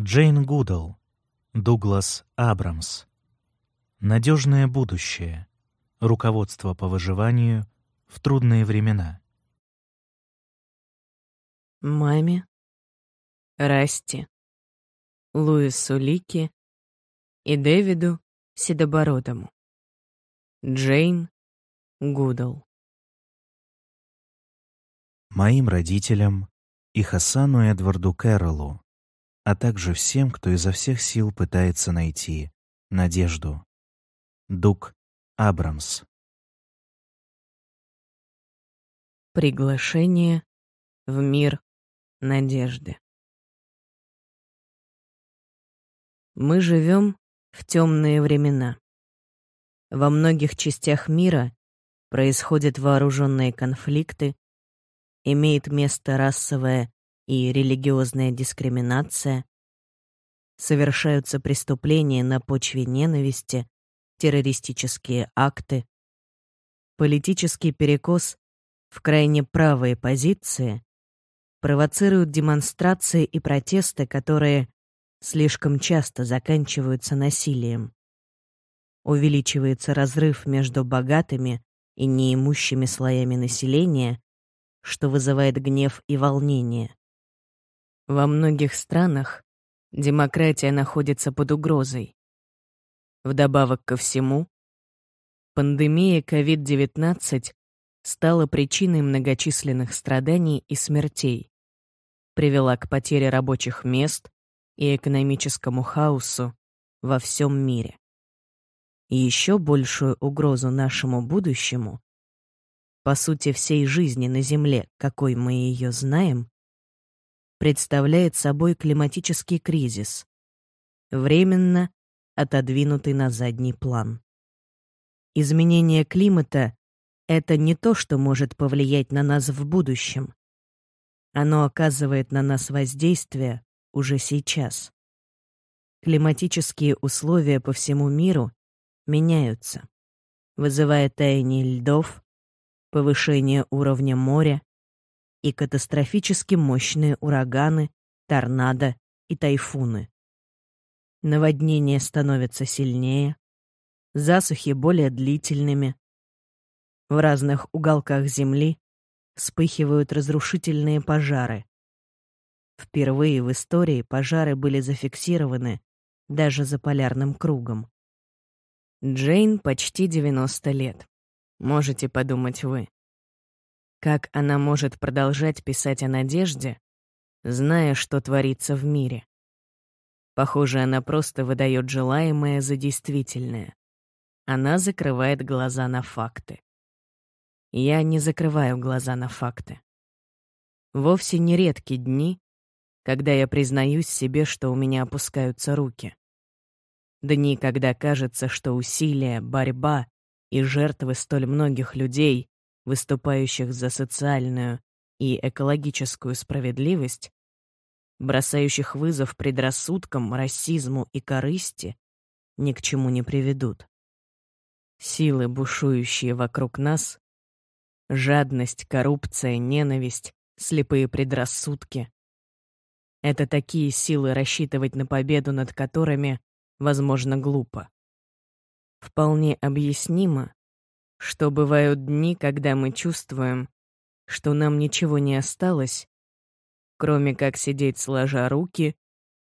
Джейн Гудл, Дуглас Абрамс. Надежное будущее. Руководство по выживанию в трудные времена. Маме, Расти, Луису Лики и Дэвиду Седобородому. Джейн Гудл. Моим родителям и Хасану Эдварду Кэрроллу а также всем, кто изо всех сил пытается найти надежду. Дук Абрамс Приглашение в мир надежды. Мы живем в темные времена. Во многих частях мира происходят вооруженные конфликты, имеет место расовое и религиозная дискриминация, совершаются преступления на почве ненависти, террористические акты. Политический перекос в крайне правые позиции провоцируют демонстрации и протесты, которые слишком часто заканчиваются насилием. Увеличивается разрыв между богатыми и неимущими слоями населения, что вызывает гнев и волнение. Во многих странах демократия находится под угрозой. Вдобавок ко всему, пандемия COVID-19 стала причиной многочисленных страданий и смертей, привела к потере рабочих мест и экономическому хаосу во всем мире. еще большую угрозу нашему будущему, по сути всей жизни на Земле, какой мы ее знаем, представляет собой климатический кризис, временно отодвинутый на задний план. Изменение климата — это не то, что может повлиять на нас в будущем. Оно оказывает на нас воздействие уже сейчас. Климатические условия по всему миру меняются, вызывая таяние льдов, повышение уровня моря, и катастрофически мощные ураганы, торнадо и тайфуны. Наводнения становятся сильнее, засухи более длительными. В разных уголках Земли вспыхивают разрушительные пожары. Впервые в истории пожары были зафиксированы даже за полярным кругом. Джейн почти 90 лет. Можете подумать вы. Как она может продолжать писать о надежде, зная, что творится в мире? Похоже, она просто выдает желаемое за действительное. Она закрывает глаза на факты. Я не закрываю глаза на факты. Вовсе не редки дни, когда я признаюсь себе, что у меня опускаются руки. Дни, когда кажется, что усилия, борьба и жертвы столь многих людей выступающих за социальную и экологическую справедливость, бросающих вызов предрассудкам, расизму и корысти, ни к чему не приведут. Силы, бушующие вокруг нас, жадность, коррупция, ненависть, слепые предрассудки — это такие силы, рассчитывать на победу над которыми, возможно, глупо. Вполне объяснимо, что бывают дни, когда мы чувствуем, что нам ничего не осталось, кроме как сидеть сложа руки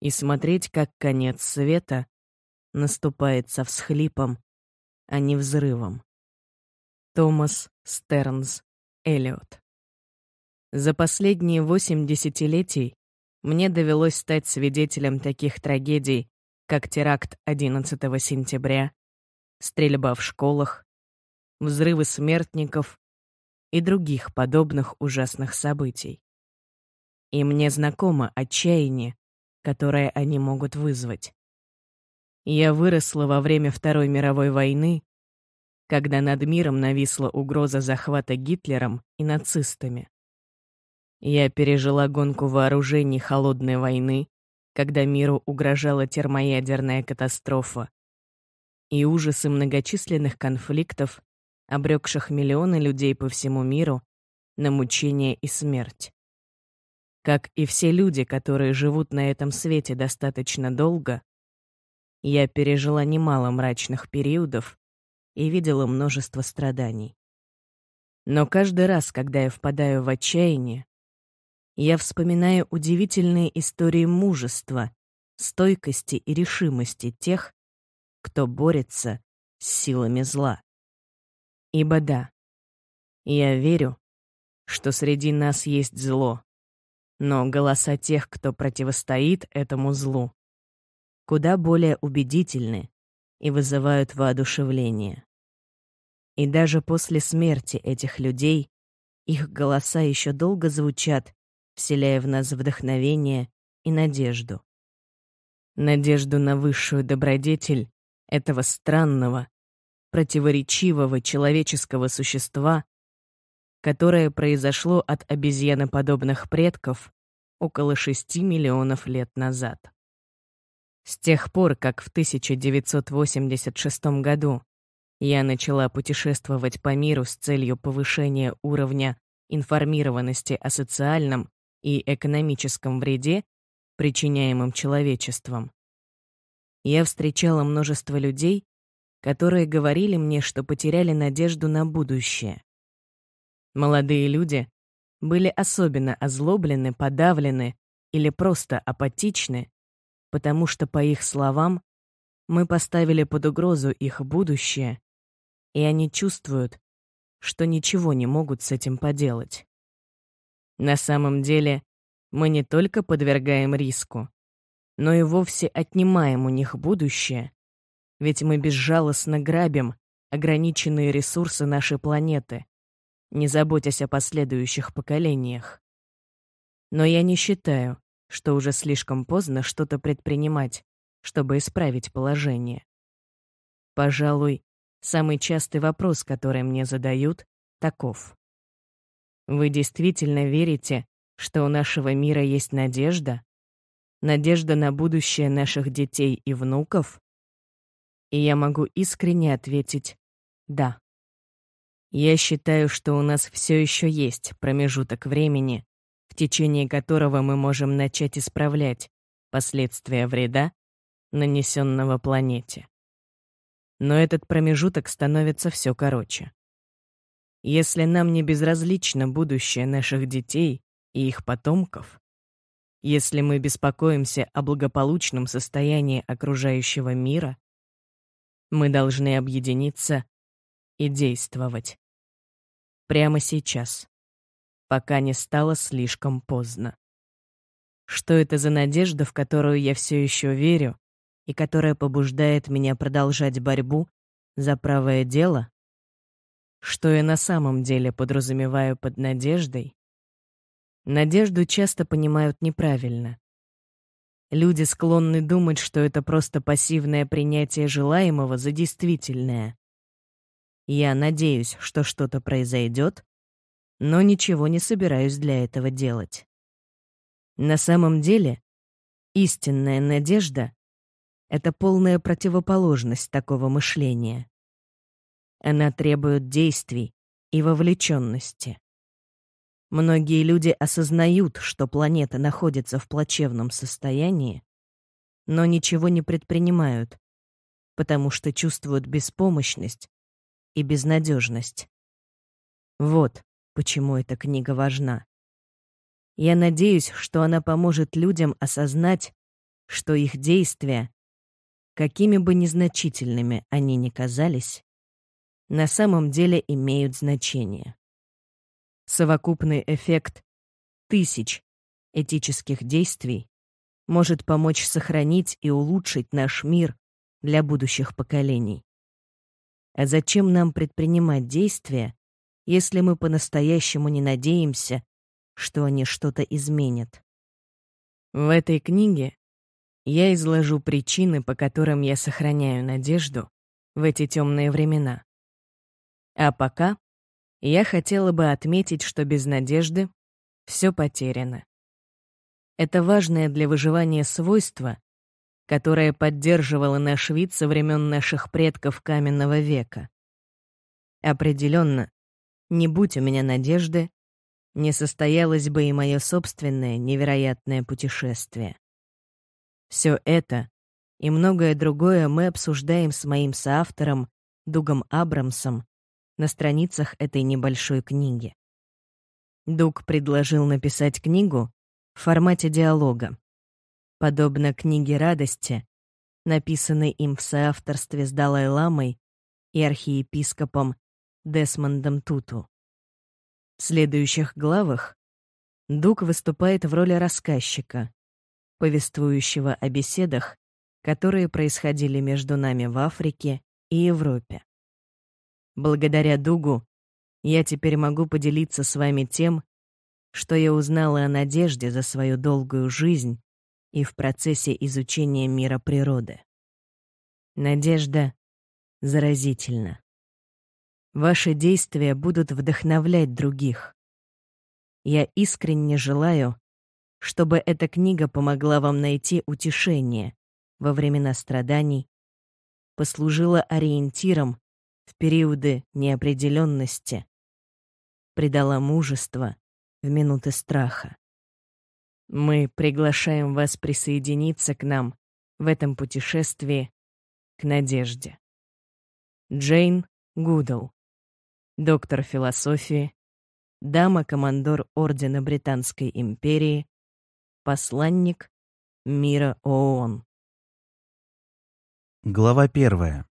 и смотреть, как конец света наступает со всхлипом, а не взрывом. Томас Стернс Эллиот За последние восемь десятилетий мне довелось стать свидетелем таких трагедий, как теракт 11 сентября, стрельба в школах, взрывы смертников и других подобных ужасных событий. И мне знакомо отчаяние, которое они могут вызвать. Я выросла во время Второй мировой войны, когда над миром нависла угроза захвата Гитлером и нацистами. Я пережила гонку вооружений холодной войны, когда миру угрожала термоядерная катастрофа, и ужасы многочисленных конфликтов обрекших миллионы людей по всему миру на мучение и смерть. Как и все люди, которые живут на этом свете достаточно долго, я пережила немало мрачных периодов и видела множество страданий. Но каждый раз, когда я впадаю в отчаяние, я вспоминаю удивительные истории мужества, стойкости и решимости тех, кто борется с силами зла. Ибо да, я верю, что среди нас есть зло, но голоса тех, кто противостоит этому злу, куда более убедительны и вызывают воодушевление. И даже после смерти этих людей их голоса еще долго звучат, вселяя в нас вдохновение и надежду. Надежду на высшую добродетель этого странного противоречивого человеческого существа, которое произошло от обезьяноподобных предков около 6 миллионов лет назад. С тех пор, как в 1986 году я начала путешествовать по миру с целью повышения уровня информированности о социальном и экономическом вреде, причиняемом человечеством, я встречала множество людей, которые говорили мне, что потеряли надежду на будущее. Молодые люди были особенно озлоблены, подавлены или просто апатичны, потому что, по их словам, мы поставили под угрозу их будущее, и они чувствуют, что ничего не могут с этим поделать. На самом деле, мы не только подвергаем риску, но и вовсе отнимаем у них будущее, ведь мы безжалостно грабим ограниченные ресурсы нашей планеты, не заботясь о последующих поколениях. Но я не считаю, что уже слишком поздно что-то предпринимать, чтобы исправить положение. Пожалуй, самый частый вопрос, который мне задают, таков. Вы действительно верите, что у нашего мира есть надежда? Надежда на будущее наших детей и внуков? и я могу искренне ответить «да». Я считаю, что у нас все еще есть промежуток времени, в течение которого мы можем начать исправлять последствия вреда, нанесенного планете. Но этот промежуток становится все короче. Если нам не безразлично будущее наших детей и их потомков, если мы беспокоимся о благополучном состоянии окружающего мира, мы должны объединиться и действовать. Прямо сейчас. Пока не стало слишком поздно. Что это за надежда, в которую я все еще верю, и которая побуждает меня продолжать борьбу за правое дело? Что я на самом деле подразумеваю под надеждой? Надежду часто понимают неправильно. Люди склонны думать, что это просто пассивное принятие желаемого за действительное. Я надеюсь, что что-то произойдет, но ничего не собираюсь для этого делать. На самом деле, истинная надежда — это полная противоположность такого мышления. Она требует действий и вовлеченности многие люди осознают, что планета находится в плачевном состоянии, но ничего не предпринимают, потому что чувствуют беспомощность и безнадежность. Вот почему эта книга важна. Я надеюсь, что она поможет людям осознать, что их действия, какими бы незначительными они ни казались, на самом деле имеют значение совокупный эффект тысяч этических действий может помочь сохранить и улучшить наш мир для будущих поколений. А зачем нам предпринимать действия, если мы по-настоящему не надеемся, что они что-то изменят? В этой книге я изложу причины, по которым я сохраняю надежду в эти темные времена. А пока я хотела бы отметить, что без надежды все потеряно. Это важное для выживания свойство, которое поддерживало наш вид со времен наших предков каменного века. Определенно, не будь у меня надежды, не состоялось бы и мое собственное невероятное путешествие. Все это и многое другое мы обсуждаем с моим соавтором Дугом Абрамсом на страницах этой небольшой книги. Дуг предложил написать книгу в формате диалога. Подобно книге радости, написанной им в соавторстве с Далай-ламой и архиепископом Десмондом Туту. В следующих главах Дуг выступает в роли рассказчика, повествующего о беседах, которые происходили между нами в Африке и Европе. Благодаря Дугу я теперь могу поделиться с вами тем, что я узнала о надежде за свою долгую жизнь и в процессе изучения мира природы. Надежда заразительна. Ваши действия будут вдохновлять других. Я искренне желаю, чтобы эта книга помогла вам найти утешение во времена страданий, послужила ориентиром в периоды неопределенности, придала мужество в минуты страха. Мы приглашаем вас присоединиться к нам в этом путешествии к надежде. Джейн Гудл, доктор философии, дама-командор Ордена Британской империи, посланник мира ООН. Глава первая.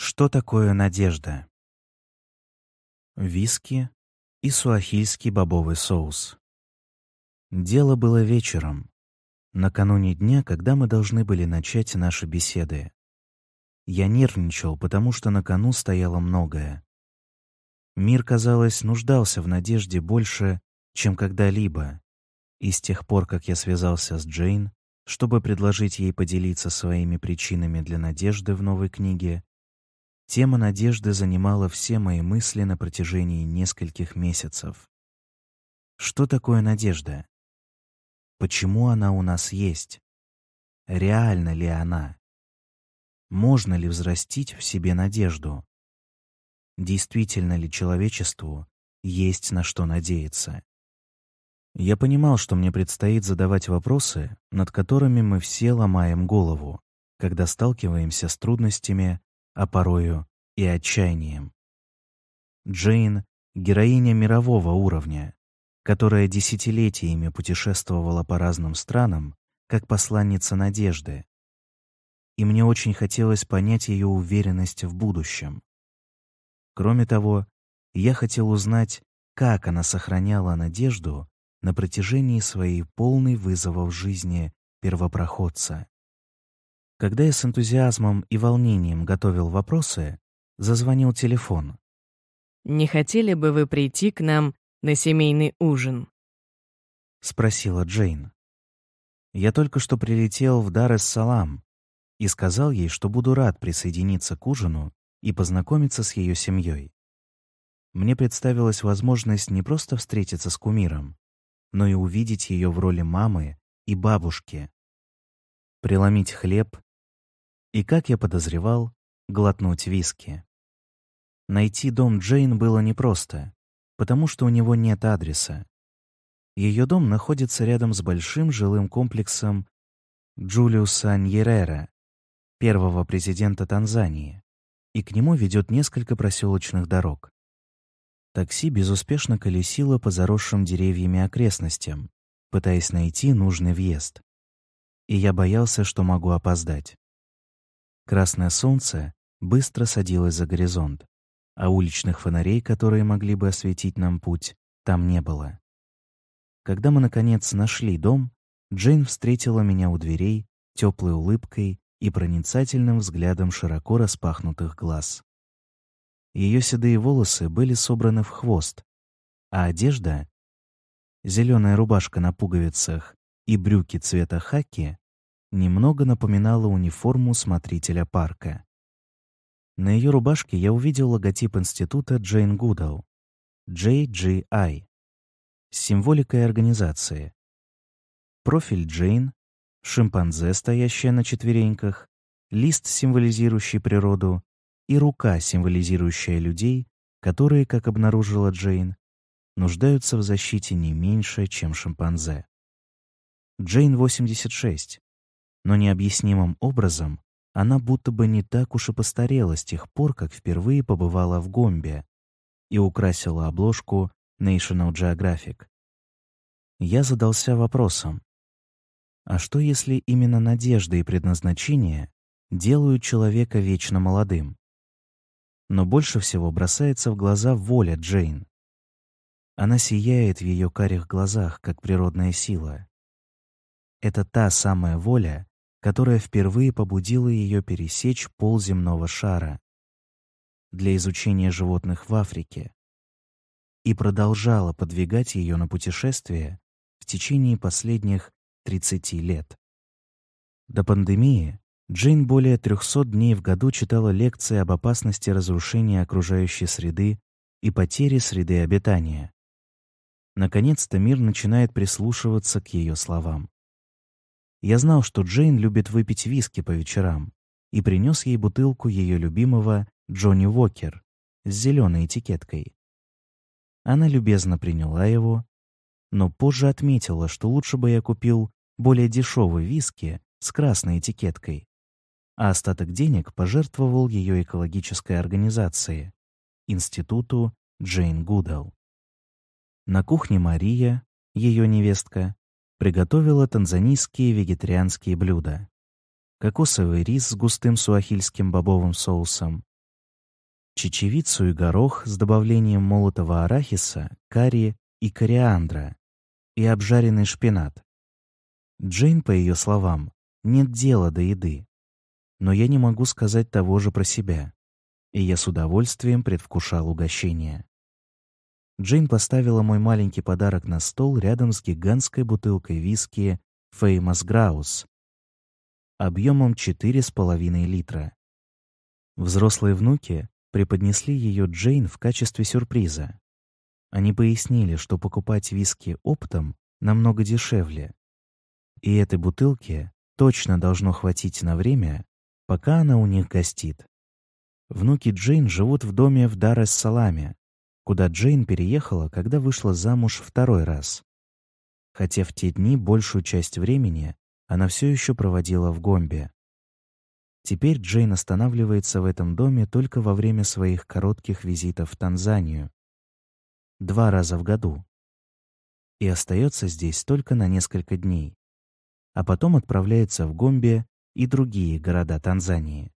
Что такое надежда? Виски и суахильский бобовый соус. Дело было вечером, накануне дня, когда мы должны были начать наши беседы. Я нервничал, потому что на кону стояло многое. Мир, казалось, нуждался в надежде больше, чем когда-либо. И с тех пор, как я связался с Джейн, чтобы предложить ей поделиться своими причинами для надежды в новой книге, Тема надежды занимала все мои мысли на протяжении нескольких месяцев. Что такое надежда? Почему она у нас есть? Реальна ли она? Можно ли взрастить в себе надежду? Действительно ли человечеству есть на что надеяться? Я понимал, что мне предстоит задавать вопросы, над которыми мы все ломаем голову, когда сталкиваемся с трудностями, а порою и отчаянием. Джейн — героиня мирового уровня, которая десятилетиями путешествовала по разным странам, как посланница надежды. И мне очень хотелось понять ее уверенность в будущем. Кроме того, я хотел узнать, как она сохраняла надежду на протяжении своей полной вызовов жизни первопроходца. Когда я с энтузиазмом и волнением готовил вопросы, зазвонил телефон. «Не хотели бы вы прийти к нам на семейный ужин?» — спросила Джейн. «Я только что прилетел в Дар-эс-Салам и сказал ей, что буду рад присоединиться к ужину и познакомиться с ее семьей. Мне представилась возможность не просто встретиться с кумиром, но и увидеть ее в роли мамы и бабушки, преломить хлеб и, как я подозревал, глотнуть виски. Найти дом Джейн было непросто, потому что у него нет адреса. Ее дом находится рядом с большим жилым комплексом Джулиуса Ньерера, первого президента Танзании, и к нему ведет несколько проселочных дорог. Такси безуспешно колесило по заросшим деревьями окрестностям, пытаясь найти нужный въезд. И я боялся, что могу опоздать. Красное солнце быстро садилось за горизонт, а уличных фонарей, которые могли бы осветить нам путь, там не было. Когда мы, наконец, нашли дом, Джейн встретила меня у дверей теплой улыбкой и проницательным взглядом широко распахнутых глаз. Ее седые волосы были собраны в хвост, а одежда — зеленая рубашка на пуговицах и брюки цвета хаки немного напоминала униформу смотрителя парка. На ее рубашке я увидел логотип института Джейн Гудал JGI, с символикой организации. Профиль Джейн, шимпанзе, стоящая на четвереньках, лист, символизирующий природу, и рука, символизирующая людей, которые, как обнаружила Джейн, нуждаются в защите не меньше, чем шимпанзе. Джейн 86, но необъяснимым образом она будто бы не так уж и постарела с тех пор, как впервые побывала в Гомбе и украсила обложку National Geographic. Я задался вопросом, а что если именно надежда и предназначение делают человека вечно молодым? Но больше всего бросается в глаза воля Джейн. Она сияет в ее карих глазах, как природная сила. Это та самая воля, которая впервые побудила ее пересечь пол земного шара для изучения животных в Африке и продолжала подвигать ее на путешествие в течение последних 30 лет. До пандемии Джейн более 300 дней в году читала лекции об опасности разрушения окружающей среды и потери среды обитания. Наконец-то мир начинает прислушиваться к ее словам. Я знал, что Джейн любит выпить виски по вечерам, и принес ей бутылку ее любимого Джонни Уокер с зеленой этикеткой. Она любезно приняла его, но позже отметила, что лучше бы я купил более дешевый виски с красной этикеткой, а остаток денег пожертвовал ее экологической организации, институту Джейн Гудал. На кухне Мария, ее невестка, приготовила танзанийские вегетарианские блюда. Кокосовый рис с густым суахильским бобовым соусом, чечевицу и горох с добавлением молотого арахиса, карри и кориандра и обжаренный шпинат. Джейн, по ее словам, нет дела до еды. Но я не могу сказать того же про себя, и я с удовольствием предвкушал угощение. Джейн поставила мой маленький подарок на стол рядом с гигантской бутылкой виски Famous Граус объемом 4,5 литра. Взрослые внуки преподнесли ее Джейн в качестве сюрприза. Они пояснили, что покупать виски оптом намного дешевле. И этой бутылки точно должно хватить на время, пока она у них гостит. Внуки Джейн живут в доме в дар саламе куда Джейн переехала, когда вышла замуж второй раз. Хотя в те дни большую часть времени она все еще проводила в Гомбе. Теперь Джейн останавливается в этом доме только во время своих коротких визитов в Танзанию. Два раза в году. И остается здесь только на несколько дней. А потом отправляется в Гомбе и другие города Танзании.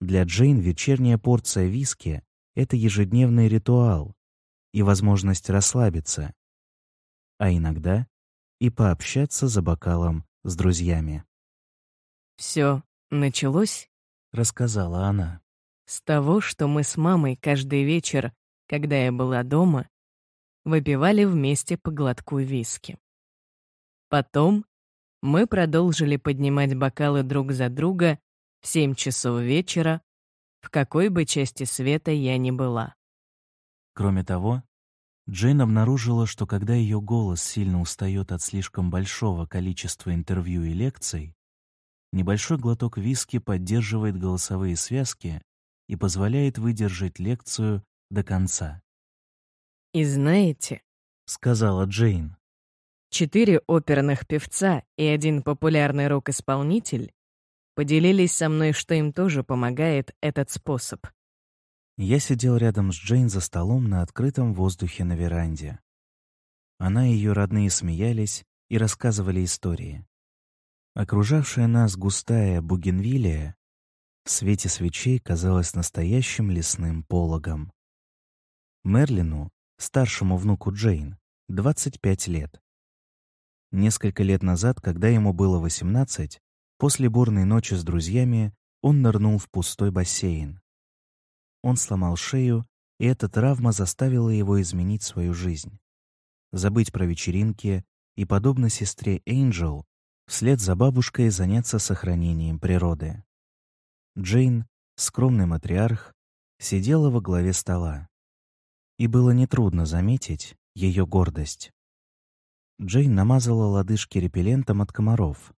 Для Джейн вечерняя порция виски это ежедневный ритуал и возможность расслабиться, а иногда и пообщаться за бокалом с друзьями. Все началось?» — рассказала она. «С того, что мы с мамой каждый вечер, когда я была дома, выпивали вместе по глотку виски. Потом мы продолжили поднимать бокалы друг за друга в 7 часов вечера в какой бы части света я ни была. Кроме того, Джейн обнаружила, что когда ее голос сильно устает от слишком большого количества интервью и лекций, небольшой глоток виски поддерживает голосовые связки и позволяет выдержать лекцию до конца. «И знаете», — сказала Джейн, — «четыре оперных певца и один популярный рок-исполнитель Поделились со мной, что им тоже помогает этот способ. Я сидел рядом с Джейн за столом на открытом воздухе на веранде. Она и ее родные смеялись и рассказывали истории. Окружавшая нас густая бугенвилия в свете свечей казалась настоящим лесным пологом. Мерлину, старшему внуку Джейн, 25 лет. Несколько лет назад, когда ему было 18, После бурной ночи с друзьями он нырнул в пустой бассейн. Он сломал шею, и эта травма заставила его изменить свою жизнь. Забыть про вечеринки и, подобно сестре Эйнджел, вслед за бабушкой заняться сохранением природы. Джейн, скромный матриарх, сидела во главе стола. И было нетрудно заметить ее гордость. Джейн намазала лодыжки репеллентом от комаров,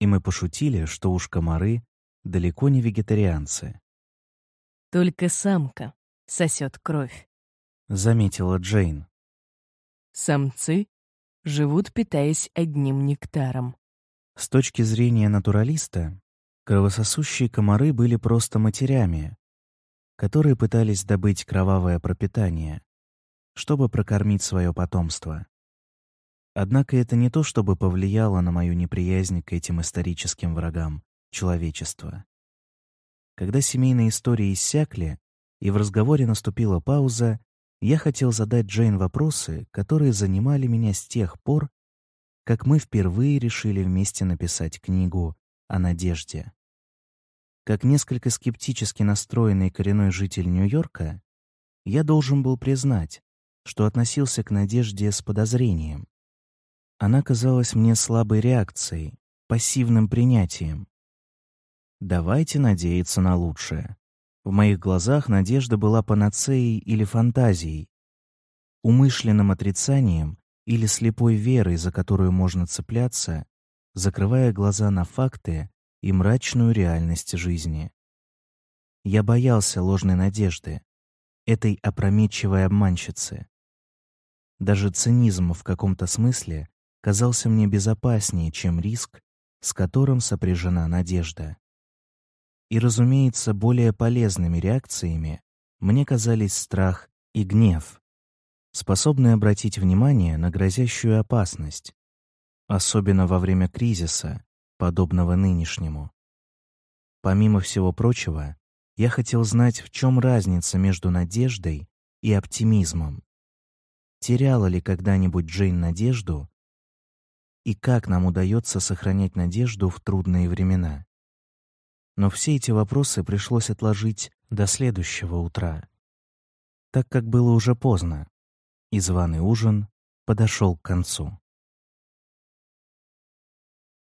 и мы пошутили, что уж комары далеко не вегетарианцы. «Только самка сосет кровь», — заметила Джейн. «Самцы живут, питаясь одним нектаром». С точки зрения натуралиста, кровососущие комары были просто матерями, которые пытались добыть кровавое пропитание, чтобы прокормить свое потомство. Однако это не то, чтобы повлияло на мою неприязнь к этим историческим врагам человечества. Когда семейные истории иссякли, и в разговоре наступила пауза, я хотел задать Джейн вопросы, которые занимали меня с тех пор, как мы впервые решили вместе написать книгу о надежде. Как несколько скептически настроенный коренной житель Нью-Йорка, я должен был признать, что относился к надежде с подозрением, она казалась мне слабой реакцией, пассивным принятием. Давайте надеяться на лучшее. В моих глазах надежда была панацеей или фантазией, умышленным отрицанием или слепой верой, за которую можно цепляться, закрывая глаза на факты и мрачную реальность жизни. Я боялся ложной надежды, этой опрометчивой обманщицы. Даже цинизм в каком-то смысле казался мне безопаснее, чем риск, с которым сопряжена надежда. И, разумеется, более полезными реакциями мне казались страх и гнев, способные обратить внимание на грозящую опасность, особенно во время кризиса, подобного нынешнему. Помимо всего прочего, я хотел знать, в чем разница между надеждой и оптимизмом. Теряла ли когда-нибудь Джейн надежду и как нам удается сохранять надежду в трудные времена. Но все эти вопросы пришлось отложить до следующего утра, так как было уже поздно, и званый ужин подошел к концу.